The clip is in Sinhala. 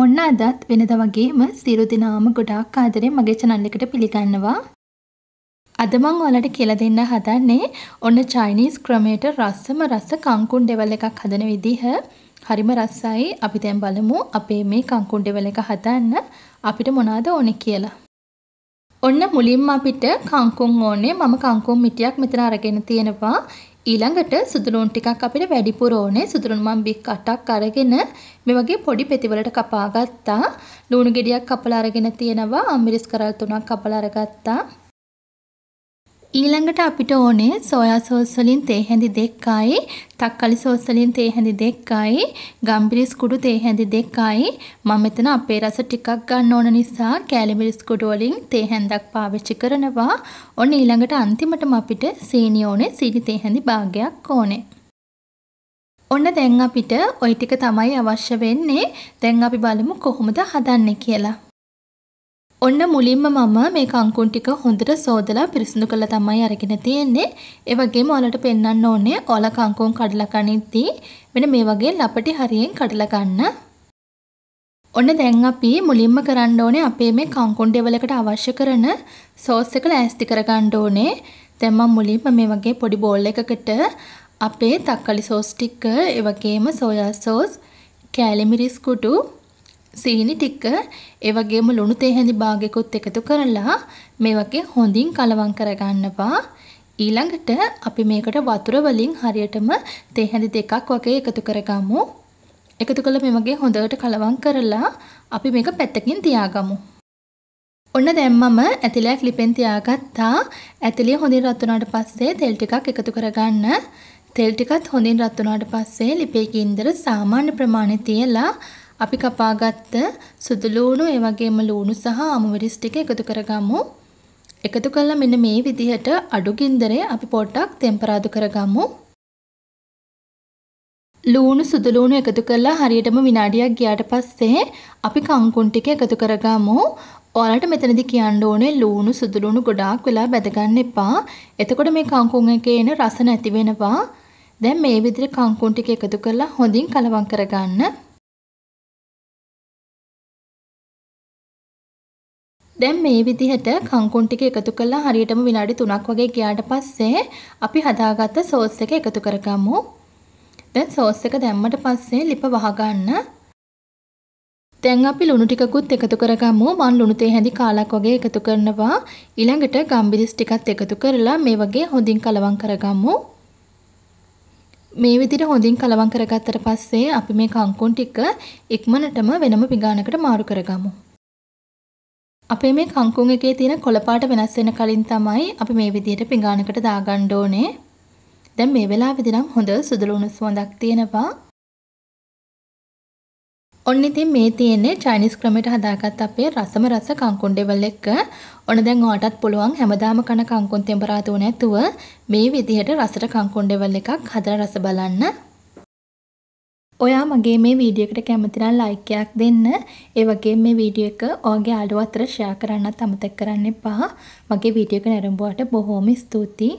ඔන්න අදත් වෙනද වගේම සියලු දෙනාම ගොඩාක් ආදරෙන් මගේ channel එකට පිළිගන්නවා. අද මම ඔයාලට කියලා දෙන්න හදන්නේ ඔන්න චයිනීස් ක්‍රමයට රස්සම රස කංකුන් ඩෙවල් එකක් හදන විදිහ. හරිම රසයි. අපි දැන් බලමු අපේ මේ කංකුන් ඩෙවල් එක හදන්න අපිට මොනවද ඕනේ කියලා. ඔන්න මුලින්ම අපිට කංකුන් ඕනේ. මම කංකුන් මිටියක් මෙතන අරගෙන තියෙනවා. ඊළඟට සුදුරුන් ටිකක් අපිට වැඩිපුර ඕනේ. සුදුරුන් මම බික් අටක් අරගෙන මේ වගේ පොඩි පෙතිවලට කපා ගත්තා. ලුණු ගෙඩියක් කපලා අරගෙන තියෙනවා. අම්මිරිස් කරල් තුනක් කපලා අරගත්තා. ඊළඟට අපිට ඕනේ සෝයා සෝස් වලින් තේ හැඳි දෙකයි, තක්කලි සෝස් වලින් තේ හැඳි දෙකයි, ගම්බිරිස් කුඩු තේ හැඳි දෙකයි. මම මෙතන අපේ රස ටිකක් ගන්න ඕන නිසා කැලිමිරිස් කුඩු වලින් තේ හැන්දක් පාවිච්චි කරනවා. ඔන්න ඊළඟට අන්තිමටම අපිට සීනි ඕනේ, සීනි තේ හැඳි භාගයක් ඕනේ. ඔන්න දැන් අපිට ওই ටික තමයි අවශ්‍ය වෙන්නේ. දැන් අපි බලමු කොහොමද හදන්නේ කියලා. ඔන්න මුලින්ම මම මේ කංකුන් ටික හොඳට සෝදලා පිරිසිදු කරලා තමයි අරගෙන තියෙන්නේ. ඒ වගේම ඔයාලට පෙන්වන්න ඕනේ ඔයාලා කංකුන් කඩලා කනින්දී මෙන්න මේ වගේ ලපටි හරියෙන් කඩලා ගන්න. ඔන්න දැන් අපි මුලින්ම කරන්න ඕනේ අපේ මේ කංකුන් දෙවලකට අවශ්‍ය කරන සෝස් එක ලෑස්ති කරගන්න ඕනේ. දැන් මම මුලින්ම මේ වගේ පොඩි බෝල් එකකට අපේ තක්කලි සෝස් ටික, ඒ වගේම සෝයා සෝස්, කැලමිරිස් කුඩු සීනි ටික ඒ වගේම ලුණු තේ හැඳි භාගයකුත් එකතු කරලා මේ වගේ හොඳින් කලවම් කරගන්නවා. ඊළඟට අපි මේකට වතුර වලින් හරියටම තේ හැඳි දෙකක් වගේ එකතු කරගමු. එකතු කළ මේ වගේ හොඳට කලවම් කරලා අපි මේක පැත්තකින් තියාගමු. ඔන්න දැන් මම ඇතිලයක් ලිපෙන් තියාගත්තා. ඇතිලිය හොඳින් රත් වුණාට පස්සේ තෙල් ටිකක් එකතු කරගන්න. තෙල් ටිකත් හොඳින් රත් වුණාට පස්සේ ලිපේ කීන්දර සාමාන්‍ය ප්‍රමාණය තියලා අපි කපාගත්ත සුදු ලූණු ඒ වගේම ලූණු සහ අමුමිරිස් ටික එකතු කරගමු. එකතු කළා මෙන්න මේ විදිහට අඩු ගින්දරේ අපි පොඩ්ඩක් තෙම්පරාදු කරගමු. ලූණු සුදු ලූණු එකතු කළා හරියටම විනාඩියක් ගියාට පස්සේ අපි කංකුන් ටික එකතු කරගමු. ඔයාලට මෙතනදි කියන්න ඕනේ ලූණු සුදු ලූණු ගොඩාක් වෙලා බැද ගන්න එපා. එතකොට මේ කංකුන් එකේ එන රස නැති වෙනවා. දැන් මේ විදිහට කංකුන් ටික එකතු කරලා හොඳින් කලවම් කරගන්න. දැන් මේ විදිහට කංකුන් ටික එකතු කරලා හරියටම විනාඩි 3ක් වගේ ගියාට පස්සේ අපි හදාගත්ත සෝස් එක එකතු කරගමු. දැන් සෝස් එක දැම්මට පස්සේ ලිප වහගන්න. දැන් අපි ලුණු ටිකකුත් එකතු කරගමු. මම ලුණු තේ හැඳි කාලක් වගේ එකතු කරනවා. ඊළඟට ගම්බිරිස් ටිකත් එකතු කරලා මේ වගේ හොඳින් කලවම් කරගමු. මේ විදිහට හොඳින් කලවම් කරගත්තට පස්සේ අපි මේ කංකුන් ටික ඉක්මනටම වෙනම පිඟානකට මාරු කරගමු. අපේ මේ කංකුන් එකේ තියෙන කොළපාට වෙනස් වෙන කලින් තමයි අපි මේ විදියට පිඟානකට දාගන්න ඕනේ. දැන් මේ වෙලාවේදී නම් හොඳ සුදුළුණු සුවඳක් තියෙනවා. ඔන්න ඉතින් මේ තියෙන්නේ චයිනිස් ක්‍රමයට හදාගත්ත අපේ රසම රස කංකුන් ඩෙවල් එක. ඔන්න දැන් ඔයාටත් පුළුවන් හැමදාම කන කංකුන් තෙඹරා දුව නැතුව මේ විදිහට රසට කංකුන් ඩෙවල් එකක් හදලා රස බලන්න. ඔයා මගේ මේ වීඩියෝ එකට කැමති නම් ලයික් එකක් දෙන්න. ඒ වගේම මේ වීඩියෝ එක ඔයාගේ යාළුවෝ අතර ෂෙයා කරන්නත් අමතක කරන්න එපා. මගේ වීඩියෝ එක නැරඹුවාට බොහොම ස්තුතියි.